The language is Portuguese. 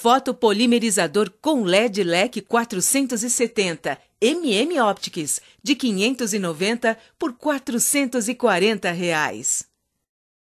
Fotopolimerizador com LED LEC 470 MM Optics de 590 por 440 reais.